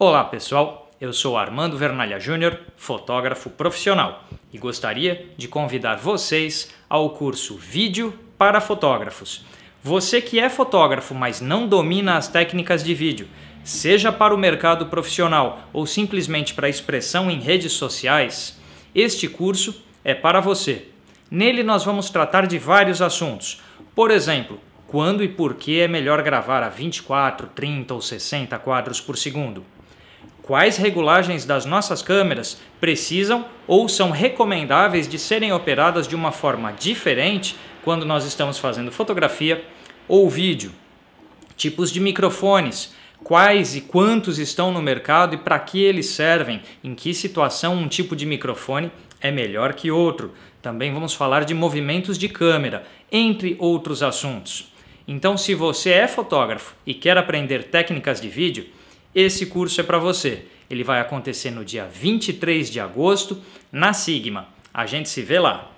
Olá pessoal, eu sou Armando Vernalha Júnior, fotógrafo profissional, e gostaria de convidar vocês ao curso Vídeo para Fotógrafos. Você que é fotógrafo, mas não domina as técnicas de vídeo, seja para o mercado profissional ou simplesmente para expressão em redes sociais, este curso é para você. Nele nós vamos tratar de vários assuntos. Por exemplo, quando e por que é melhor gravar a 24, 30 ou 60 quadros por segundo? quais regulagens das nossas câmeras precisam ou são recomendáveis de serem operadas de uma forma diferente quando nós estamos fazendo fotografia ou vídeo. Tipos de microfones, quais e quantos estão no mercado e para que eles servem, em que situação um tipo de microfone é melhor que outro. Também vamos falar de movimentos de câmera, entre outros assuntos. Então, se você é fotógrafo e quer aprender técnicas de vídeo, esse curso é para você. Ele vai acontecer no dia 23 de agosto na Sigma. A gente se vê lá.